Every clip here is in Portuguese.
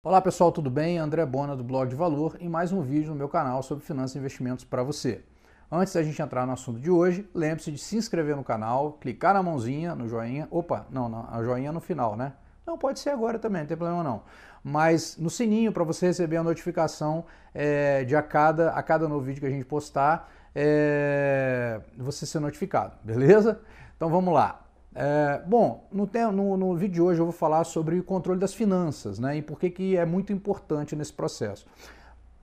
Olá pessoal, tudo bem? André Bona do Blog de Valor e mais um vídeo no meu canal sobre finanças e investimentos para você. Antes da gente entrar no assunto de hoje, lembre-se de se inscrever no canal, clicar na mãozinha, no joinha, opa, não, não a joinha no final, né? Não, pode ser agora também, não tem problema não. Mas no sininho para você receber a notificação é, de a cada, a cada novo vídeo que a gente postar, é, você ser notificado, beleza? Então vamos lá. É, bom, no, no, no, vídeo de hoje eu vou falar sobre o controle das finanças né, e por que, que é muito importante nesse processo.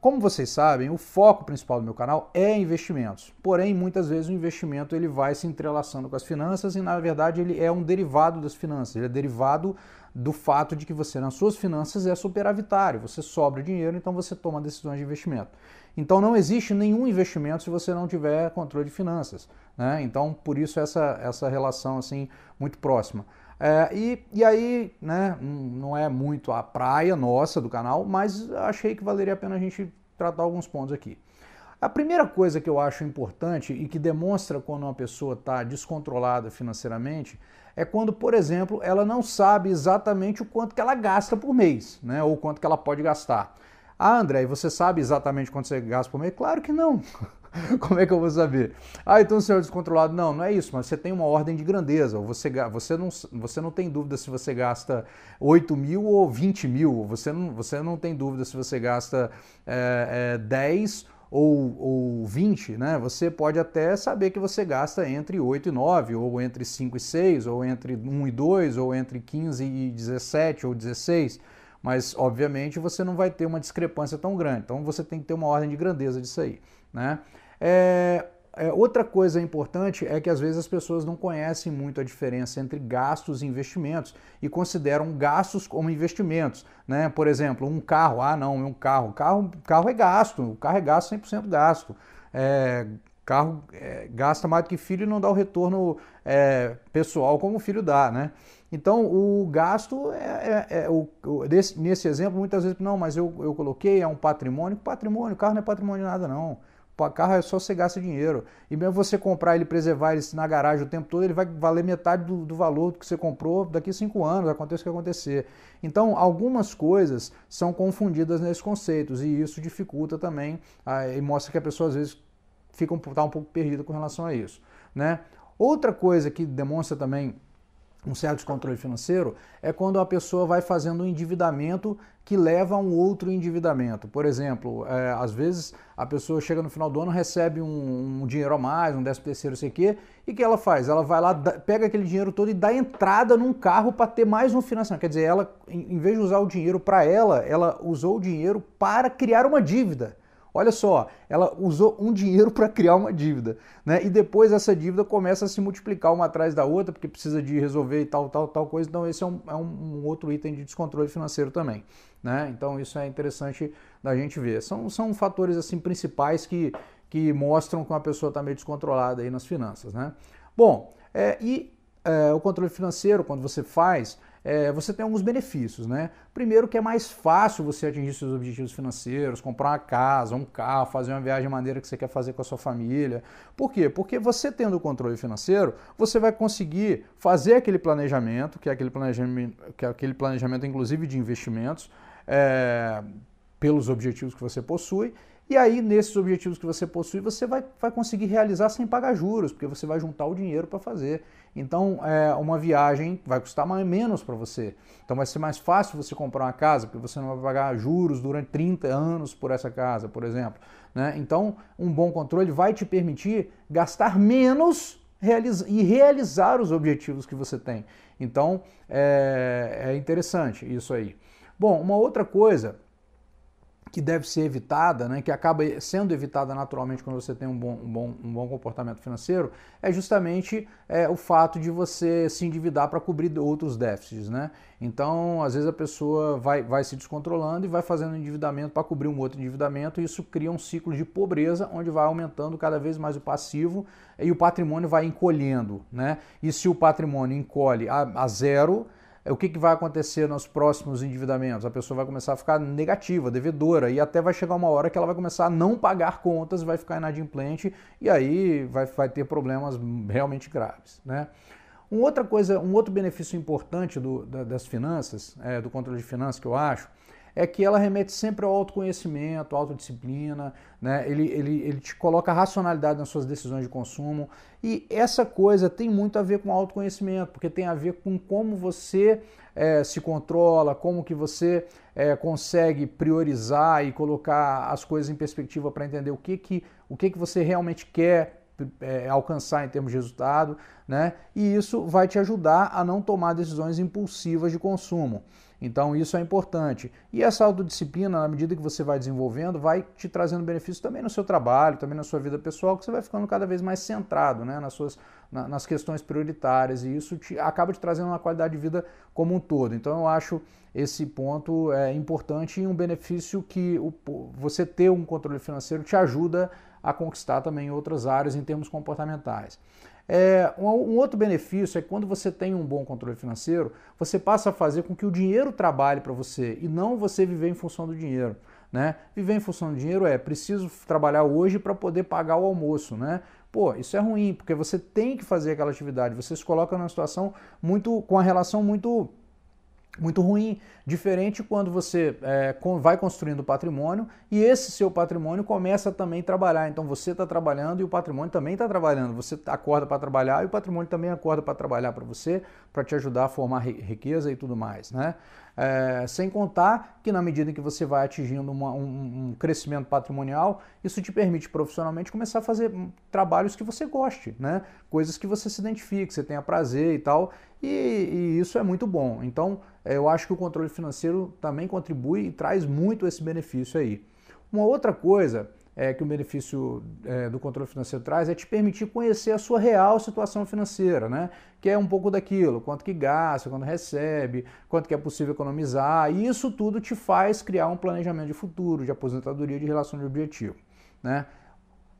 Como vocês sabem, o foco principal do meu canal é investimentos. Porém, muitas vezes o investimento ele vai se entrelaçando com as finanças e, na verdade, ele é um derivado das finanças. Ele é derivado do fato de que você, nas suas finanças, é superavitário. Você sobra dinheiro, então você toma decisões de investimento. Então não existe nenhum investimento se você não tiver controle de finanças. Né? Então por isso essa, essa relação assim muito próxima. É, e, e aí, né, não é muito a praia nossa do canal, mas achei que valeria a pena a gente tratar alguns pontos aqui. A primeira coisa que eu acho importante e que demonstra quando uma pessoa está descontrolada financeiramente é quando, por exemplo, ela não sabe exatamente o quanto que ela gasta por mês, né? Ou quanto que ela pode gastar. Ah, André, você sabe exatamente quanto você gasta por mês? Claro que não. Como é que eu vou saber? Ah, então o senhor descontrolado. Não, não é isso, mas você tem uma ordem de grandeza. Você, você, não, você não tem dúvida se você gasta 8 mil ou 20 mil. Você não, você não tem dúvida se você gasta é, é, 10 ou, ou 20, né? Você pode até saber que você gasta entre 8 e 9, ou entre 5 e 6, ou entre 1 e 2, ou entre 15 e 17 ou 16 mas obviamente você não vai ter uma discrepância tão grande. Então você tem que ter uma ordem de grandeza disso aí. Né? É, é, outra coisa importante é que às vezes as pessoas não conhecem muito a diferença entre gastos e investimentos e consideram gastos como investimentos. Né? Por exemplo, um carro, ah não, é um carro. carro, carro é gasto, o carro é gasto 100% gasto. É, carro é, gasta mais do que filho e não dá o retorno é, pessoal como o filho dá, né? Então, o gasto é, é, é o, desse, nesse exemplo, muitas vezes, não, mas eu, eu coloquei, é um patrimônio. Patrimônio, carro não é patrimônio nada, não. O carro é só você gasta dinheiro. E mesmo você comprar ele, preservar ele na garagem o tempo todo, ele vai valer metade do, do valor que você comprou daqui a cinco anos, aconteça o que acontecer. Então, algumas coisas são confundidas nesses conceitos e isso dificulta também e mostra que a pessoa às vezes fica um, tá um pouco perdida com relação a isso. Né? Outra coisa que demonstra também um certo descontrole financeiro é quando a pessoa vai fazendo um endividamento que leva a um outro endividamento. Por exemplo, é, às vezes a pessoa chega no final do ano, recebe um, um dinheiro a mais, um décimo terceiro, sei o quê, e que ela faz? Ela vai lá, pega aquele dinheiro todo e dá entrada num carro para ter mais um financiamento. Quer dizer, ela, em vez de usar o dinheiro para ela, ela usou o dinheiro para criar uma dívida. Olha só, ela usou um dinheiro para criar uma dívida, né? E depois essa dívida começa a se multiplicar uma atrás da outra, porque precisa de resolver e tal, tal, tal coisa. Então, esse é um, é um outro item de descontrole financeiro também, né? Então, isso é interessante da gente ver. São, são fatores, assim, principais que, que mostram que uma pessoa está meio descontrolada aí nas finanças, né? Bom, é, e é, o controle financeiro, quando você faz, é, você tem alguns benefícios, né? Primeiro que é mais fácil você atingir seus objetivos financeiros, comprar uma casa, um carro, fazer uma viagem maneira que você quer fazer com a sua família. Por quê? Porque você tendo o controle financeiro, você vai conseguir fazer aquele planejamento, que é aquele planejamento, que é aquele planejamento inclusive de investimentos, é, pelos objetivos que você possui e aí, nesses objetivos que você possui, você vai, vai conseguir realizar sem pagar juros, porque você vai juntar o dinheiro para fazer. Então, é, uma viagem vai custar mais, menos para você. Então, vai ser mais fácil você comprar uma casa, porque você não vai pagar juros durante 30 anos por essa casa, por exemplo. Né? Então, um bom controle vai te permitir gastar menos realiza e realizar os objetivos que você tem. Então, é, é interessante isso aí. Bom, uma outra coisa que deve ser evitada, né, que acaba sendo evitada naturalmente quando você tem um bom, um bom, um bom comportamento financeiro, é justamente é, o fato de você se endividar para cobrir outros déficits. Né? Então, às vezes a pessoa vai, vai se descontrolando e vai fazendo endividamento para cobrir um outro endividamento, e isso cria um ciclo de pobreza onde vai aumentando cada vez mais o passivo e o patrimônio vai encolhendo. Né? E se o patrimônio encolhe a, a zero, é, o que, que vai acontecer nos próximos endividamentos? A pessoa vai começar a ficar negativa, devedora, e até vai chegar uma hora que ela vai começar a não pagar contas, vai ficar inadimplente, e aí vai, vai ter problemas realmente graves. Né? Uma outra coisa, um outro benefício importante do, da, das finanças, é, do controle de finanças que eu acho, é que ela remete sempre ao autoconhecimento, à autodisciplina, né? ele, ele, ele te coloca racionalidade nas suas decisões de consumo. E essa coisa tem muito a ver com autoconhecimento, porque tem a ver com como você é, se controla, como que você é, consegue priorizar e colocar as coisas em perspectiva para entender o que, que, o que, que você realmente quer é, alcançar em termos de resultado, né? E isso vai te ajudar a não tomar decisões impulsivas de consumo. Então isso é importante. E essa autodisciplina, na medida que você vai desenvolvendo, vai te trazendo benefícios também no seu trabalho, também na sua vida pessoal, que você vai ficando cada vez mais centrado né, nas suas na, nas questões prioritárias e isso te, acaba te trazendo uma qualidade de vida como um todo. Então eu acho esse ponto é, importante e um benefício que o, você ter um controle financeiro te ajuda a conquistar também outras áreas em termos comportamentais. É, um, um outro benefício é que quando você tem um bom controle financeiro, você passa a fazer com que o dinheiro trabalhe para você e não você viver em função do dinheiro. Né? Viver em função do dinheiro é preciso trabalhar hoje para poder pagar o almoço, né? Pô, isso é ruim, porque você tem que fazer aquela atividade, você se coloca numa situação muito com a relação muito muito ruim. Diferente quando você é, vai construindo patrimônio e esse seu patrimônio começa também a trabalhar. Então você está trabalhando e o patrimônio também está trabalhando. Você acorda para trabalhar e o patrimônio também acorda para trabalhar para você, para te ajudar a formar riqueza e tudo mais. Né? É, sem contar que na medida que você vai atingindo uma, um, um, crescimento patrimonial, isso te permite profissionalmente começar a fazer trabalhos que você goste, né? Coisas que você se identifique, você tenha prazer e tal, e, e isso é muito bom. Então, é, eu acho que o controle financeiro também contribui e traz muito esse benefício aí. Uma outra coisa é, que o benefício é, do controle financeiro traz é te permitir conhecer a sua real situação financeira, né? Que é um pouco daquilo, quanto que gasta, quanto recebe, quanto que é possível economizar. E isso tudo te faz criar um planejamento de futuro, de aposentadoria, de relação de objetivo, né?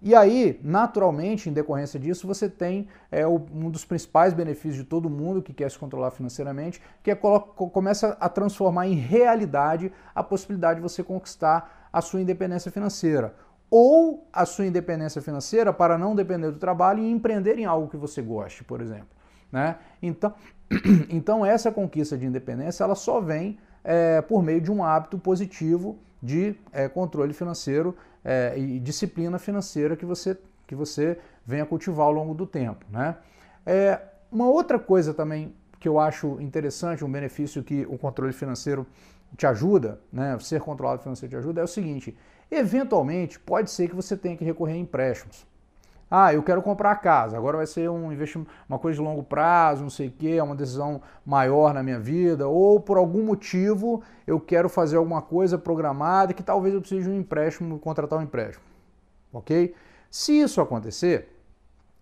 E aí, naturalmente, em decorrência disso, você tem é, um dos principais benefícios de todo mundo que quer se controlar financeiramente, que é começa a transformar em realidade a possibilidade de você conquistar a sua independência financeira ou a sua independência financeira para não depender do trabalho e empreender em algo que você goste, por exemplo. Né? Então, então essa conquista de independência ela só vem é, por meio de um hábito positivo de é, controle financeiro é, e disciplina financeira que você, que você venha cultivar ao longo do tempo. Né? É, uma outra coisa também que eu acho interessante, um benefício que o controle financeiro te ajuda, né, ser controlado financeiro te ajuda, é o seguinte: Eventualmente, pode ser que você tenha que recorrer a empréstimos. Ah, eu quero comprar casa, agora vai ser um investimento, uma coisa de longo prazo, não sei o quê, é uma decisão maior na minha vida, ou por algum motivo eu quero fazer alguma coisa programada que talvez eu precise de um empréstimo, contratar um empréstimo. Ok? Se isso acontecer,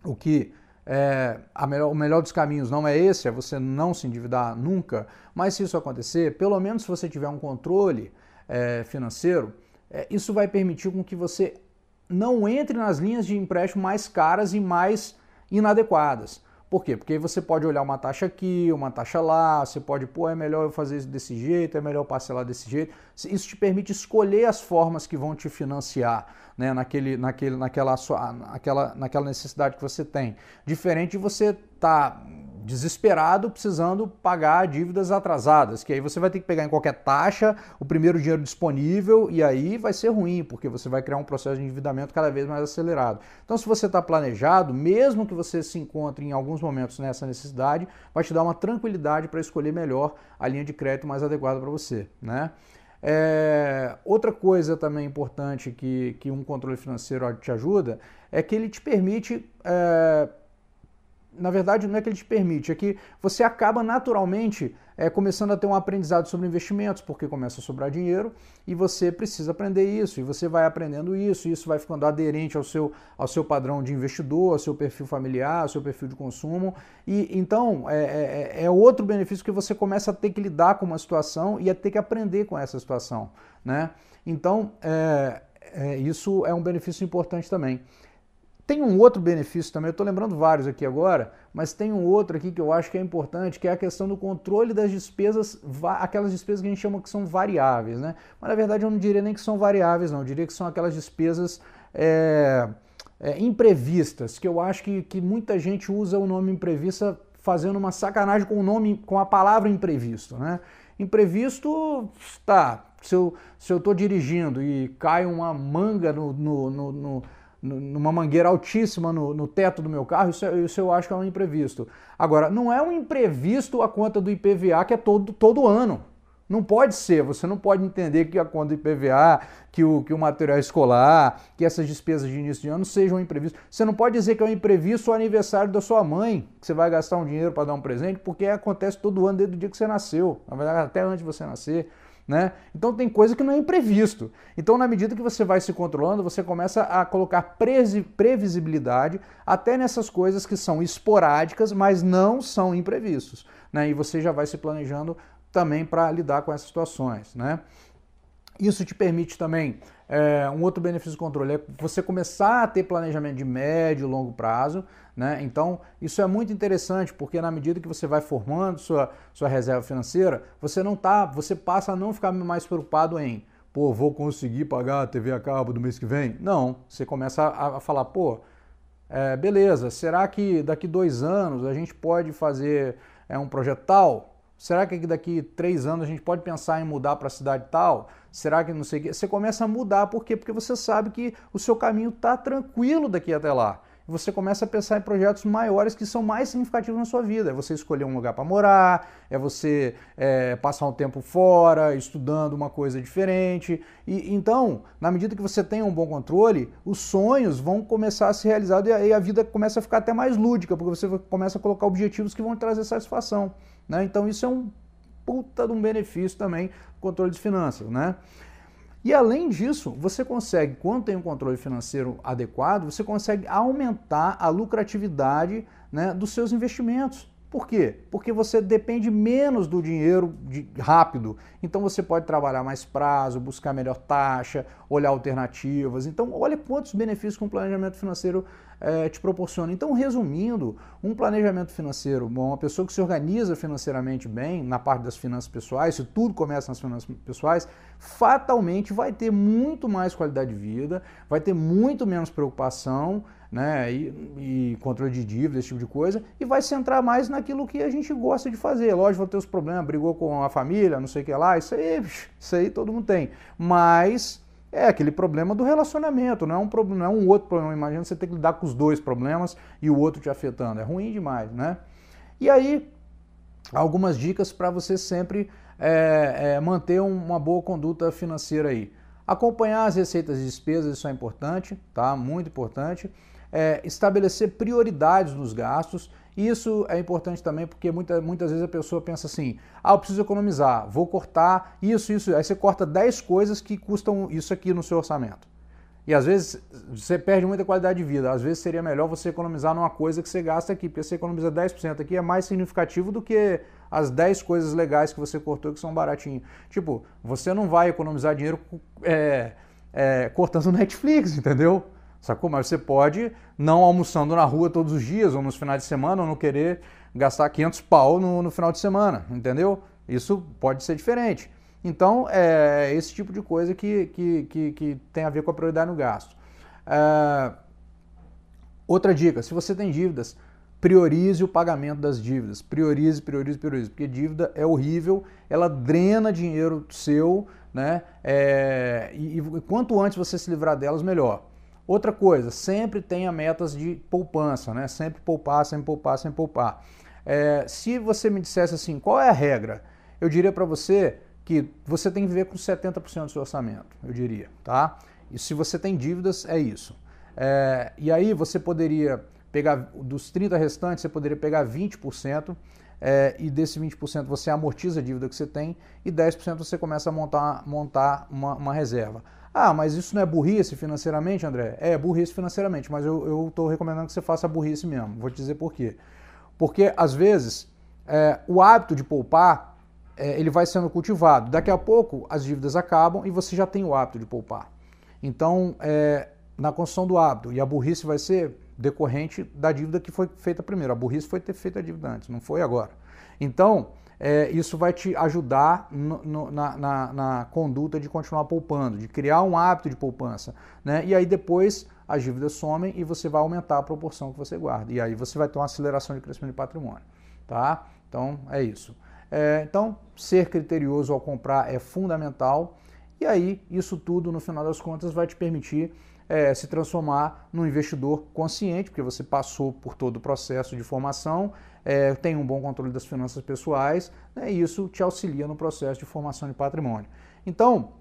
o que é, melhor, o melhor dos caminhos não é esse, é você não se endividar nunca, mas se isso acontecer, pelo menos se você tiver um controle é, financeiro, é, isso vai permitir com que você não entre nas linhas de empréstimo mais caras e mais inadequadas. Por quê? Porque você pode olhar uma taxa aqui, uma taxa lá, você pode, pô, é melhor eu fazer isso desse jeito, é melhor parcelar desse jeito. Isso te permite escolher as formas que vão te financiar né, naquele, naquele, naquela, sua, naquela, naquela necessidade que você tem. Diferente de você estar. Tá desesperado precisando pagar dívidas atrasadas, que aí você vai ter que pegar em qualquer taxa o primeiro dinheiro disponível e aí vai ser ruim, porque você vai criar um processo de endividamento cada vez mais acelerado. Então, se você está planejado, mesmo que você se encontre em alguns momentos nessa necessidade, vai te dar uma tranquilidade para escolher melhor a linha de crédito mais adequada para você, né? É, outra coisa também importante que, que um controle financeiro te ajuda é que ele te permite é, na verdade, não é que ele te permite, é que você acaba naturalmente é, começando a ter um aprendizado sobre investimentos, porque começa a sobrar dinheiro e você precisa aprender isso, e você vai aprendendo isso, e isso vai ficando aderente ao seu, ao seu padrão de investidor, ao seu perfil familiar, ao seu perfil de consumo. E então é, é, é, é outro benefício que você começa a ter que lidar com uma situação e a ter que aprender com essa situação. Né? Então, é, é, isso é um benefício importante também. Tem um outro benefício também, eu estou lembrando vários aqui agora, mas tem um outro aqui que eu acho que é importante, que é a questão do controle das despesas, aquelas despesas que a gente chama que são variáveis, né? Mas na verdade eu não diria nem que são variáveis, não, eu diria que são aquelas despesas é, é, imprevistas, que eu acho que, que muita gente usa o nome imprevista fazendo uma sacanagem com o nome, com a palavra imprevisto, né? Imprevisto, tá, se eu estou se eu dirigindo e cai uma manga no, no, no, no numa mangueira altíssima no, no, teto do meu carro, isso, é, isso eu acho que é um imprevisto. Agora, não é um imprevisto a conta do IPVA que é todo, todo ano. Não pode ser, você não pode entender que a conta do IPVA, que o, que o material escolar, que essas despesas de início de ano sejam imprevistas. Você não pode dizer que é um imprevisto o aniversário da sua mãe, que você vai gastar um dinheiro para dar um presente, porque acontece todo ano desde o dia que você nasceu, na verdade até antes de você nascer né? Então tem coisa que não é imprevisto. Então, na medida que você vai se controlando, você começa a colocar previsibilidade até nessas coisas que são esporádicas, mas não são imprevistos. Né? E você já vai se planejando também para lidar com essas situações. Né? Isso te permite também é, um outro benefício do controle é você começar a ter planejamento de médio e longo prazo, né? Então, isso é muito interessante, porque na medida que você vai formando sua, sua reserva financeira, você não tá, você passa a não ficar mais preocupado em, pô, vou conseguir pagar a TV a cabo do mês que vem? Não, você começa a, a falar, pô, é, beleza, será que daqui dois anos a gente pode fazer é, um projeto tal? Será que daqui três anos a gente pode pensar em mudar para a cidade tal? Será que não sei o quê? Você começa a mudar, por quê? Porque você sabe que o seu caminho está tranquilo daqui até lá você começa a pensar em projetos maiores que são mais significativos na sua vida. É você escolher um lugar para morar, é você é, passar um tempo fora, estudando uma coisa diferente. E então, na medida que você tem um bom controle, os sonhos vão começar a se realizar e a vida começa a ficar até mais lúdica, porque você começa a colocar objetivos que vão trazer satisfação. Né? Então, isso é um puta de um benefício também, controle de finanças, né? E além disso, você consegue, quando tem um controle financeiro adequado, você consegue aumentar a lucratividade né, dos seus investimentos. Por quê? Porque você depende menos do dinheiro de, rápido. Então você pode trabalhar mais prazo, buscar melhor taxa, olhar alternativas. Então, olha quantos benefícios que um planejamento financeiro é, te proporciona. Então, resumindo, um planejamento financeiro bom, uma pessoa que se organiza financeiramente bem na parte das finanças pessoais, se tudo começa nas finanças pessoais, fatalmente vai ter muito mais qualidade de vida, vai ter muito menos preocupação né, e, e, controle de dívida, esse tipo de coisa, e vai centrar mais naquilo que a gente gosta de fazer. Lógico, vai ter os problemas, brigou com a família, não sei o que lá, isso aí, isso aí todo mundo tem. Mas é aquele problema do relacionamento, não é um problema, é um outro problema. Imagina você ter que lidar com os dois problemas e o outro te afetando. É ruim demais, né? E aí, algumas dicas para você sempre é, é, manter uma boa conduta financeira aí. Acompanhar as receitas e despesas, isso é importante, tá? Muito importante. É, estabelecer prioridades nos gastos isso é importante também porque muita, muitas vezes a pessoa pensa assim: ah, eu preciso economizar, vou cortar isso, isso. Aí você corta 10 coisas que custam isso aqui no seu orçamento. E às vezes você perde muita qualidade de vida. Às vezes seria melhor você economizar numa coisa que você gasta aqui, porque você economiza 10% aqui é mais significativo do que as 10 coisas legais que você cortou que são baratinhas. Tipo, você não vai economizar dinheiro é, é, cortando Netflix, entendeu? sacou? Mas você pode, não almoçando na rua todos os dias, ou nos finais de semana, ou não querer gastar 500 pau no, no final de semana, entendeu? Isso pode ser diferente. Então, é, é esse tipo de coisa que, que, que, que tem a ver com a prioridade no gasto. É... Outra dica, se você tem dívidas, priorize o pagamento das dívidas. Priorize, priorize, priorize. Porque dívida é horrível, ela drena dinheiro seu, né? É... E, e quanto antes você se livrar delas, melhor. Outra coisa, sempre tenha metas de poupança, né? Sempre poupar, sempre poupar, sempre poupar. É, se você me dissesse assim, qual é a regra? Eu diria para você que você tem que viver com 70% do seu orçamento, eu diria, tá? E se você tem dívidas, é isso. É, e aí você poderia pegar, dos 30 restantes, você poderia pegar 20%, é, e desse 20% você amortiza a dívida que você tem e 10% você começa a montar, montar uma, uma, reserva. Ah, mas isso não é burrice financeiramente, André? É, é burrice financeiramente, mas eu estou recomendando que você faça a burrice mesmo. Vou te dizer por quê. Porque, às vezes, é, o hábito de poupar é, ele vai sendo cultivado. Daqui a pouco, as dívidas acabam e você já tem o hábito de poupar. Então, é, na construção do hábito, e a burrice vai ser decorrente da dívida que foi feita primeiro. A burrice foi ter feito a dívida antes, não foi agora. Então, é, isso vai te ajudar no, no, na, na, na, conduta de continuar poupando, de criar um hábito de poupança. Né? E aí depois as dívidas somem e você vai aumentar a proporção que você guarda. E aí você vai ter uma aceleração de crescimento de patrimônio. Tá? Então é isso. É, então, ser criterioso ao comprar é fundamental. E aí, isso tudo, no final das contas, vai te permitir é, se transformar num investidor consciente, porque você passou por todo o processo de formação, é, tem um bom controle das finanças pessoais, né, e isso te auxilia no processo de formação de patrimônio. Então,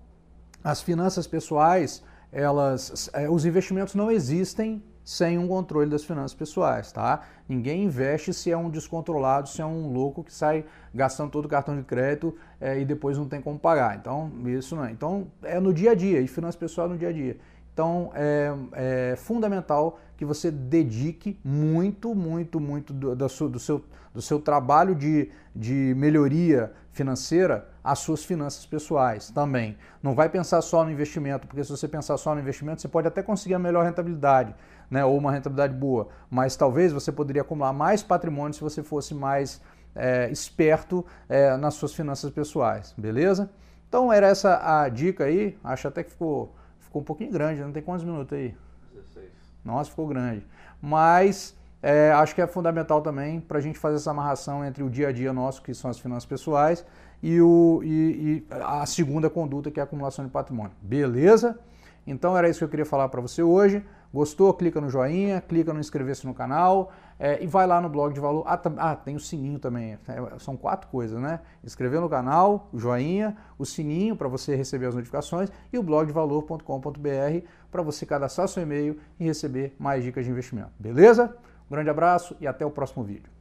as finanças pessoais, elas, é, os investimentos não existem sem um controle das finanças pessoais, tá? Ninguém investe se é um descontrolado, se é um louco que sai gastando todo o cartão de crédito é, e depois não tem como pagar. Então, isso não é. Então, é no dia a dia, e finanças pessoais no dia a dia. Então é, é fundamental que você dedique muito, muito, muito do, do, seu, do, seu, do seu trabalho de, de melhoria financeira às suas finanças pessoais também. Não vai pensar só no investimento, porque se você pensar só no investimento, você pode até conseguir a melhor rentabilidade, né? Ou uma rentabilidade boa. Mas talvez você poderia acumular mais patrimônio se você fosse mais é, esperto é, nas suas finanças pessoais, beleza? Então era essa a dica aí. Acho até que ficou Ficou um pouquinho grande, não tem quantos minutos aí? 16. Nossa, ficou grande. Mas é, acho que é fundamental também para a gente fazer essa amarração entre o dia a dia nosso, que são as finanças pessoais, e, o, e, e a segunda conduta, que é a acumulação de patrimônio. Beleza? Então era isso que eu queria falar para você hoje. Gostou? Clica no joinha, clica no inscrever-se no canal. É, e vai lá no blog de valor. Ah, ah tem o sininho também. É, são quatro coisas, né? Inscrever no canal, o joinha, o sininho para você receber as notificações e o blog de valor.com.br para você cadastrar seu e-mail e receber mais dicas de investimento. Beleza? Um grande abraço e até o próximo vídeo.